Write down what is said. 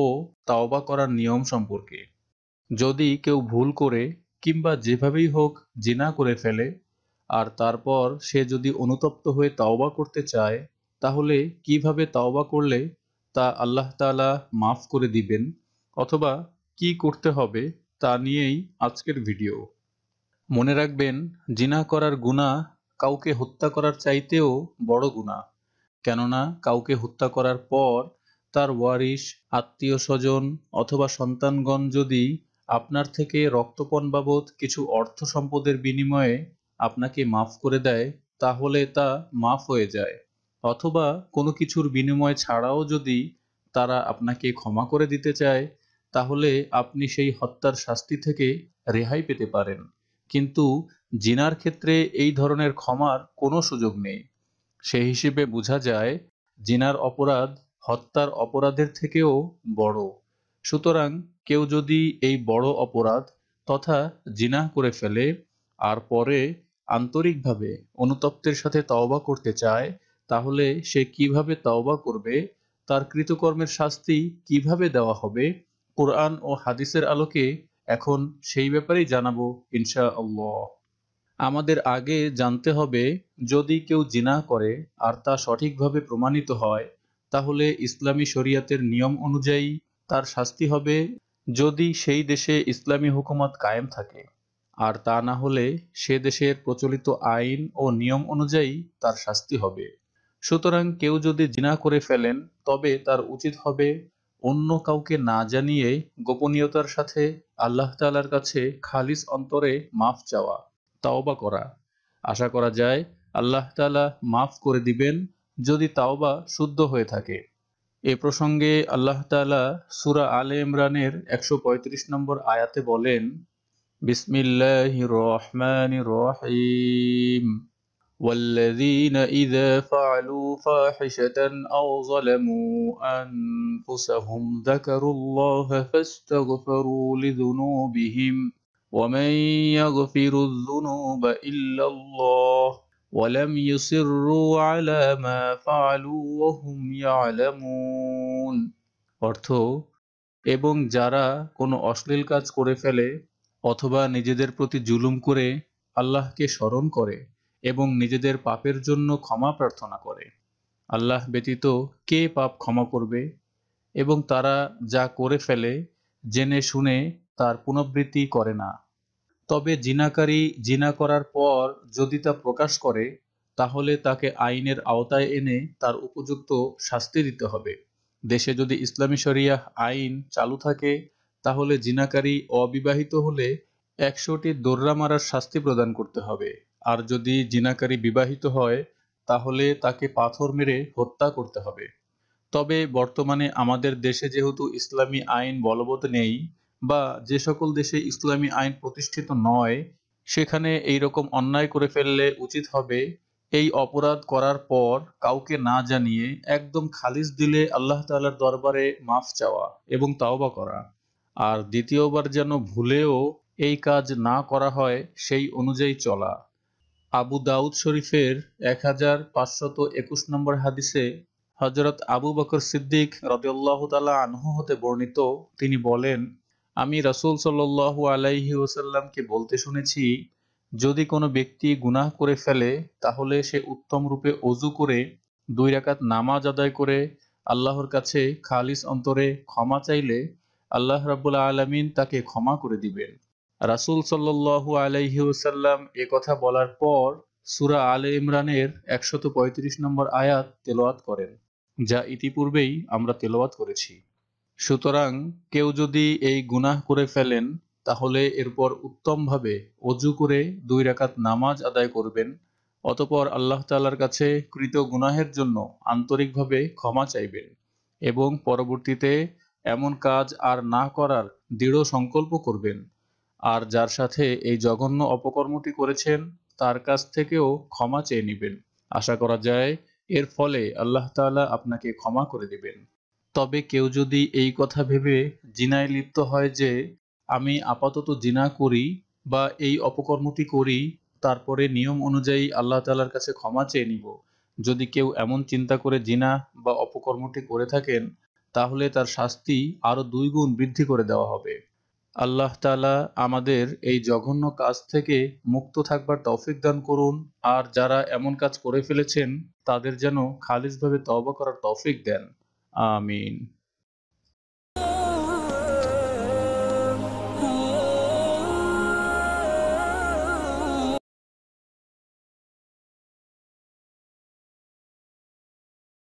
ও তাওবা করার নিয়ম সম্পর্কে যদি কেউ ভুল করে কিংবা যেভাবেই হোক জিনা করে ফেলে আর তারপর সে যদি অনুতপ্ত হয়ে তাওবা করতে চায় তাহলে কিভাবে তাওবা করলে তা আল্লাহ তালা মাফ করে দিবেন অথবা কি করতে হবে তা নিয়েই আজকের ভিডিও মনে রাখবেন জিনা করার গুণা কাউকে হত্যা করার চাইতেও বড় গুণা কেননা কাউকে হত্যা করার পর তার ওয়ারিশ আত্মীয় স্বজন অথবা সন্তানগণ যদি আপনার থেকে রক্তপণ বাবদ কিছু অর্থ সম্পদের বিনিময়ে আপনাকে মাফ করে দেয় তাহলে তা মাফ হয়ে যায় অথবা কোনো কিছুর বিনিময় ছাড়াও যদি তারা আপনাকে ক্ষমা করে দিতে চায় তাহলে আপনি সেই হত্যার শাস্তি থেকে রেহাই পেতে পারেন কিন্তু জিনার ক্ষেত্রে এই ধরনের ক্ষমার কোনো সুযোগ নেই সেই হিসেবে বোঝা যায় জিনার অপরাধ হত্যার অপরাধের থেকেও বড় সুতরাং কেউ যদি এই বড় অপরাধ তথা জিনাহ করে ফেলে আর পরে আন্তরিকভাবে অনুতপ্তের সাথে তওবা করতে চায় তাহলে সে কিভাবে তওবা করবে তার কৃতকর্মের শাস্তি কিভাবে দেওয়া হবে কোরআন ও হাদিসের আলোকে এখন সেই ব্যাপারেই জানাবো ইনশা আল্লাহ আমাদের আগে জানতে হবে যদি কেউ জিনা করে আর তা সঠিকভাবে প্রমাণিত হয় তাহলে ইসলামী শরিয়াতের নিয়ম অনুযায়ী তার শাস্তি হবে যদি সেই দেশে ইসলামী হুকুমত কায়েম থাকে আর তা না হলে সে দেশের প্রচলিত আইন ও নিয়ম অনুযায়ী তার শাস্তি হবে সুতরাং কেউ যদি জিনা করে ফেলেন তবে তার উচিত হবে অন্য কাউকে না জানিয়ে গোপনীয়তার সাথে আল্লাহ তালার কাছে খালিস অন্তরে মাফ চাওয়া তাওবা করা আশা করা যায় আল্লাহ তালা মাফ করে দিবেন যদি তাওবা শুদ্ধ হয়ে থাকে এ প্রসঙ্গে আল্লাহ তালা সুরা আলে ইমরানের একশো পঁয়ত্রিশ নম্বর আয়াতে বলেন বিসমিল্লাহ রহমান রহিম والذين إذا فعلوا فاحشة أو ظلموا أنفسهم ذكروا الله فاستغفروا لذنوبهم ومن يغفر الذنوب إلا الله ولم يصروا على ما فعلوا وهم يعلمون অর্থ এবং যারা কোনো অশ্লীল কাজ করে ফেলে অথবা নিজেদের প্রতি জুলুম করে আল্লাহকে স্মরণ করে এবং নিজেদের পাপের জন্য ক্ষমা প্রার্থনা করে আল্লাহ ব্যতীত কে পাপ ক্ষমা করবে এবং তারা যা করে ফেলে জেনে শুনে তার পুনবৃত্তি করে না তবে জিনাকারী জিনা করার পর যদি তা প্রকাশ করে তাহলে তাকে আইনের আওতায় এনে তার উপযুক্ত শাস্তি দিতে হবে দেশে যদি ইসলামী শরিয়া আইন চালু থাকে তাহলে জিনাকারী অবিবাহিত হলে একশোটি দোররা মারার শাস্তি প্রদান করতে হবে আর যদি জিনাকারী বিবাহিত হয় তাহলে তাকে পাথর মেরে হত্যা করতে হবে তবে বর্তমানে আমাদের দেশে যেহেতু ইসলামী আইন বলবৎ নেই বা যে সকল দেশে ইসলামী আইন প্রতিষ্ঠিত নয় সেখানে এই রকম অন্যায় করে ফেললে উচিত হবে এই অপরাধ করার পর কাউকে না জানিয়ে একদম খালিজ দিলে আল্লাহ তালার দরবারে মাফ চাওয়া এবং তাওবা করা আর দ্বিতীয়বার যেন ভুলেও এই কাজ না করা হয় সেই অনুযায়ী চলা আবু দাউদ শরীফের এক হাজার পাঁচশত একুশ নম্বর হাদিসে হজরত আবু বকর সিদ্দিক রদ্লাহ তালা আনহু হতে বর্ণিত তিনি বলেন আমি রসুল সাল আলাইহি ওসাল্লামকে বলতে শুনেছি যদি কোনো ব্যক্তি গুনাহ করে ফেলে তাহলে সে উত্তম রূপে অজু করে দুই রাকাত নামাজ আদায় করে আল্লাহর কাছে খালিস অন্তরে ক্ষমা চাইলে আল্লাহ রাবুল্লা আলমিন তাকে ক্ষমা করে দিবেন রাসুল সাল্লু আলাইহি ওসাল্লাম এ কথা বলার পর সুরা আলে ইমরানের একশত পঁয়ত্রিশ নম্বর আয়াত তেলোয়াত করেন যা ইতিপূর্বেই আমরা তেলোয়াত করেছি সুতরাং কেউ যদি এই গুনাহ করে ফেলেন তাহলে এরপর উত্তমভাবে অজু করে দুই রাকাত নামাজ আদায় করবেন অতপর আল্লাহ তাল্লার কাছে কৃত গুনাহের জন্য আন্তরিকভাবে ক্ষমা চাইবেন এবং পরবর্তীতে এমন কাজ আর না করার দৃঢ় সংকল্প করবেন আর যার সাথে এই জঘন্য অপকর্মটি করেছেন তার কাছ থেকেও ক্ষমা চেয়ে নেবেন আশা করা যায় এর ফলে আল্লাহ তালা আপনাকে ক্ষমা করে দেবেন তবে কেউ যদি এই কথা ভেবে জিনায় লিপ্ত হয় যে আমি আপাতত জিনা করি বা এই অপকর্মটি করি তারপরে নিয়ম অনুযায়ী আল্লাহ তালার কাছে ক্ষমা চেয়ে নিব যদি কেউ এমন চিন্তা করে জিনা বা অপকর্মটি করে থাকেন তাহলে তার শাস্তি আরও দুই গুণ বৃদ্ধি করে দেওয়া হবে আল্লাহ তালা আমাদের এই জঘন্য কাজ থেকে মুক্ত থাকবার তৌফিক দান করুন আর যারা এমন কাজ করে ফেলেছেন তাদের যেন খালিজভাবে তওবা করার তৌফিক দেন Amen.